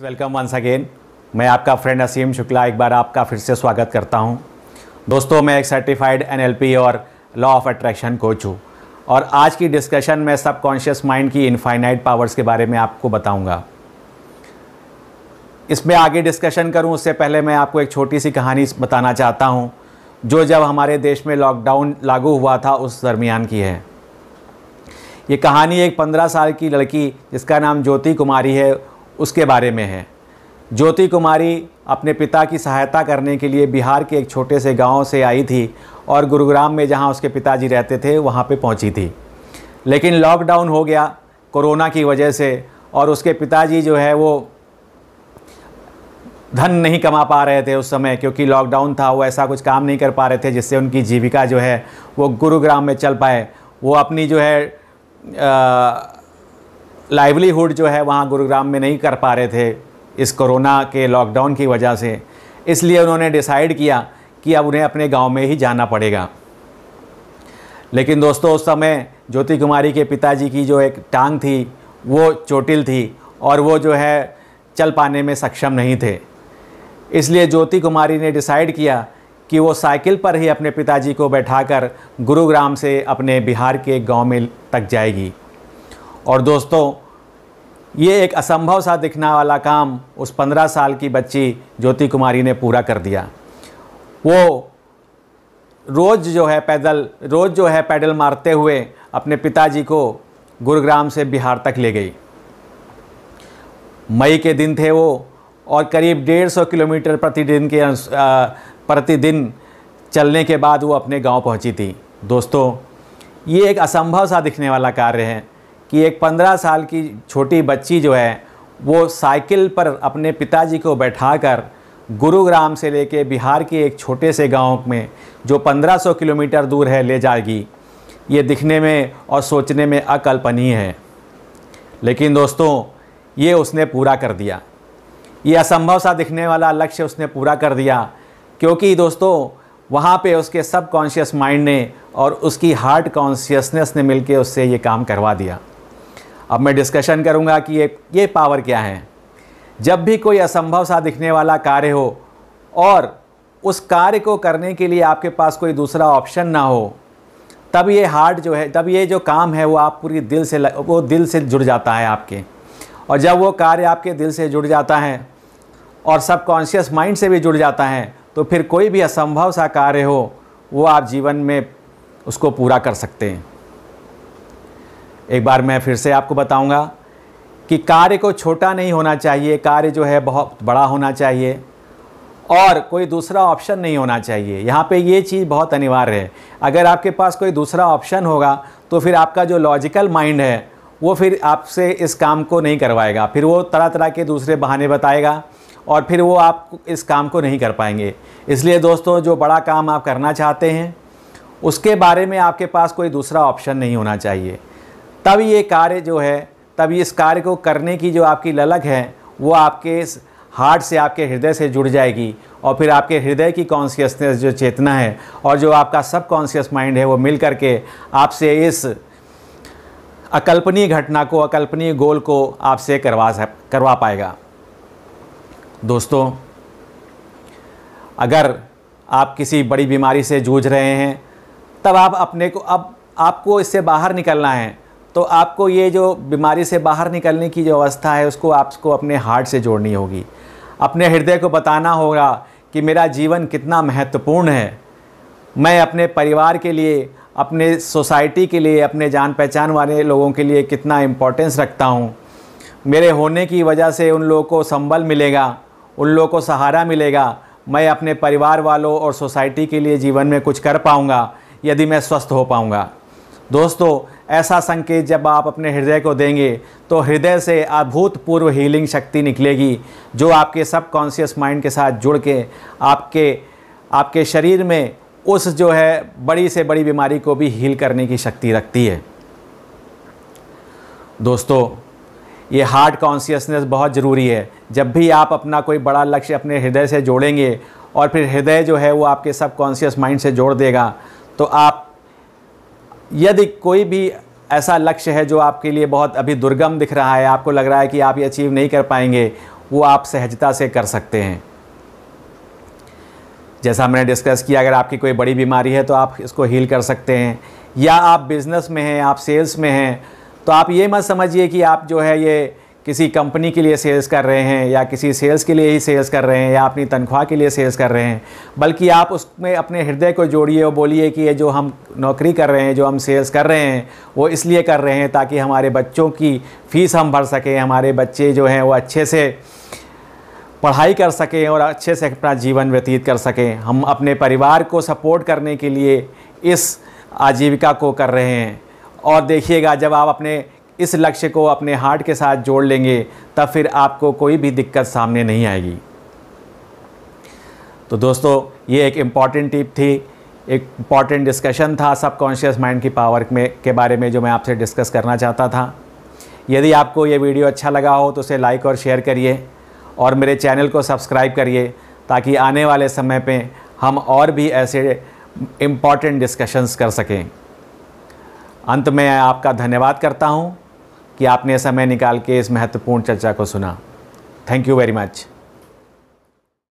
Welcome once again मैं आपका friend असीम शुक्ला एक बार आपका फिर से स्वागत करता हूं। दोस्तों मैं एक सर्टिफाइड एनएलपी और लॉ ऑफ अट्रैक्शन कोच हूं और आज की डिस्कशन में सब कॉन्शियस माइंड की इनफाइनाइट पावर्स के बारे में आपको बताऊंगा। इसमें आगे डिस्कशन करूं उससे पहले मैं आपको एक छोटी सी कहानी बताना चाहता हूँ जो जब हमारे देश में लॉकडाउन लागू हुआ था उस दरमियान की है ये कहानी एक पंद्रह साल की लड़की जिसका नाम ज्योति कुमारी है उसके बारे में है ज्योति कुमारी अपने पिता की सहायता करने के लिए बिहार के एक छोटे से गांव से आई थी और गुरुग्राम में जहां उसके पिताजी रहते थे वहां पे पहुंची थी लेकिन लॉकडाउन हो गया कोरोना की वजह से और उसके पिताजी जो है वो धन नहीं कमा पा रहे थे उस समय क्योंकि लॉकडाउन था वो ऐसा कुछ काम नहीं कर पा रहे थे जिससे उनकी जीविका जो है वो गुरुग्राम में चल पाए वो अपनी जो है आ, लाइवलीहुड जो है वहाँ गुरुग्राम में नहीं कर पा रहे थे इस कोरोना के लॉकडाउन की वजह से इसलिए उन्होंने डिसाइड किया कि अब उन्हें अपने गांव में ही जाना पड़ेगा लेकिन दोस्तों उस समय ज्योति कुमारी के पिताजी की जो एक टांग थी वो चोटिल थी और वो जो है चल पाने में सक्षम नहीं थे इसलिए ज्योति कुमारी ने डिसाइड किया कि वो साइकिल पर ही अपने पिताजी को बैठाकर गुरुग्राम से अपने बिहार के गांव में तक जाएगी और दोस्तों ये एक असंभव सा दिखने वाला काम उस पंद्रह साल की बच्ची ज्योति कुमारी ने पूरा कर दिया वो रोज़ जो है पैदल रोज़ जो है पैडल मारते हुए अपने पिताजी को गुरुग्राम से बिहार तक ले गई मई के दिन थे वो और करीब डेढ़ सौ किलोमीटर प्रतिदिन के प्रतिदिन चलने के बाद वो अपने गांव पहुंची थी दोस्तों ये एक असंभव सा दिखने वाला कार्य है कि एक पंद्रह साल की छोटी बच्ची जो है वो साइकिल पर अपने पिताजी को बैठाकर गुरुग्राम से लेके बिहार के एक छोटे से गांव में जो 1500 किलोमीटर दूर है ले जाएगी ये दिखने में और सोचने में अकल्पनीय है लेकिन दोस्तों ये उसने पूरा कर दिया ये असंभव सा दिखने वाला लक्ष्य उसने पूरा कर दिया क्योंकि दोस्तों वहाँ पे उसके सब कॉन्शियस माइंड ने और उसकी हार्ट कॉन्शियसनेस ने मिलके उससे ये काम करवा दिया अब मैं डिस्कशन करूँगा कि ये ये पावर क्या है जब भी कोई असंभव सा दिखने वाला कार्य हो और उस कार्य को करने के लिए आपके पास कोई दूसरा ऑप्शन ना हो तब ये हार्ट जो है तब ये जो काम है वो आप पूरी दिल से वो दिल से जुड़ जाता है आपके और जब वो कार्य आपके दिल से जुड़ जाता है और सबकॉन्शियस माइंड से भी जुड़ जाता है तो फिर कोई भी असंभव सा कार्य हो वो आप जीवन में उसको पूरा कर सकते हैं एक बार मैं फिर से आपको बताऊंगा कि कार्य को छोटा नहीं होना चाहिए कार्य जो है बहुत बड़ा होना चाहिए और कोई दूसरा ऑप्शन नहीं होना चाहिए यहाँ पे ये चीज़ बहुत अनिवार्य है अगर आपके पास कोई दूसरा ऑप्शन होगा तो फिर आपका जो लॉजिकल माइंड है वो फिर आपसे इस काम को नहीं करवाएगा फिर वो तरह तरह के दूसरे बहाने बताएगा और फिर वो आप इस काम को नहीं कर पाएंगे इसलिए दोस्तों जो बड़ा काम आप करना चाहते हैं उसके बारे में आपके पास कोई दूसरा ऑप्शन नहीं होना चाहिए तब ये कार्य जो है तब इस कार्य को करने की जो आपकी ललक है वो आपके हार्ट से आपके हृदय से जुड़ जाएगी और फिर आपके हृदय की कॉन्शियसनेस जो चेतना है और जो आपका सब कॉन्सियस माइंड है वो मिल करके आपसे इस अकल्पनीय घटना को अकल्पनीय गोल को आपसे करवा करवा पाएगा दोस्तों अगर आप किसी बड़ी बीमारी से जूझ रहे हैं तब आप अपने को अब आपको इससे बाहर निकलना है तो आपको ये जो बीमारी से बाहर निकलने की जो अवस्था है उसको आपको अपने हार्ट से जोड़नी होगी अपने हृदय को बताना होगा कि मेरा जीवन कितना महत्वपूर्ण है मैं अपने परिवार के लिए अपने सोसाइटी के लिए अपने जान पहचान वाले लोगों के लिए कितना इम्पोर्टेंस रखता हूँ मेरे होने की वजह से उन लोगों को संबल मिलेगा उन लोगों को सहारा मिलेगा मैं अपने परिवार वालों और सोसाइटी के लिए जीवन में कुछ कर पाऊँगा यदि मैं स्वस्थ हो पाऊँगा दोस्तों ऐसा संकेत जब आप अपने हृदय को देंगे तो हृदय से अभूतपूर्व हीलिंग शक्ति निकलेगी जो आपके सबकॉन्शियस माइंड के साथ जुड़ के आपके आपके शरीर में उस जो है बड़ी से बड़ी बीमारी को भी हील करने की शक्ति रखती है दोस्तों ये हार्ट कॉन्शियसनेस बहुत ज़रूरी है जब भी आप अपना कोई बड़ा लक्ष्य अपने हृदय से जोड़ेंगे और फिर हृदय जो है वो आपके सब कॉन्सियस माइंड से जोड़ देगा तो आप यदि कोई भी ऐसा लक्ष्य है जो आपके लिए बहुत अभी दुर्गम दिख रहा है आपको लग रहा है कि आप ये अचीव नहीं कर पाएंगे वो आप सहजता से कर सकते हैं जैसा हमने डिस्कस किया अगर आपकी कोई बड़ी बीमारी है तो आप इसको हील कर सकते हैं या आप बिज़नेस में हैं आप सेल्स में हैं तो आप ये मत समझिए कि आप जो है ये किसी कंपनी के लिए सेल्स कर रहे हैं या किसी सेल्स के लिए ही सेल्स कर रहे हैं या अपनी तनख्वाह के लिए सेल्स कर रहे हैं बल्कि आप उसमें अपने हृदय को जोड़िए और बोलिए कि ये जो हम नौकरी कर रहे हैं जो हम सेल्स कर रहे हैं वो इसलिए कर रहे हैं ताकि हमारे बच्चों की फ़ीस हम भर सकें हमारे बच्चे जो हैं वो अच्छे से पढ़ाई कर सकें और अच्छे से अपना जीवन व्यतीत कर सकें हम अपने परिवार को सपोर्ट करने के लिए इस आजीविका को कर रहे हैं और देखिएगा जब आप अपने इस लक्ष्य को अपने हार्ट के साथ जोड़ लेंगे तब फिर आपको कोई भी दिक्कत सामने नहीं आएगी तो दोस्तों ये एक इम्पॉर्टेंट टिप थी एक इम्पॉर्टेंट डिस्कशन था सबकॉन्शियस माइंड की पावर में के बारे में जो मैं आपसे डिस्कस करना चाहता था यदि आपको ये वीडियो अच्छा लगा हो तो उसे लाइक और शेयर करिए और मेरे चैनल को सब्सक्राइब करिए ताकि आने वाले समय पे हम और भी ऐसे इम्पॉर्टेंट डिस्कशंस कर सकें अंत में आपका धन्यवाद करता हूँ कि आपने समय निकाल के इस महत्वपूर्ण चर्चा को सुना थैंक यू वेरी मच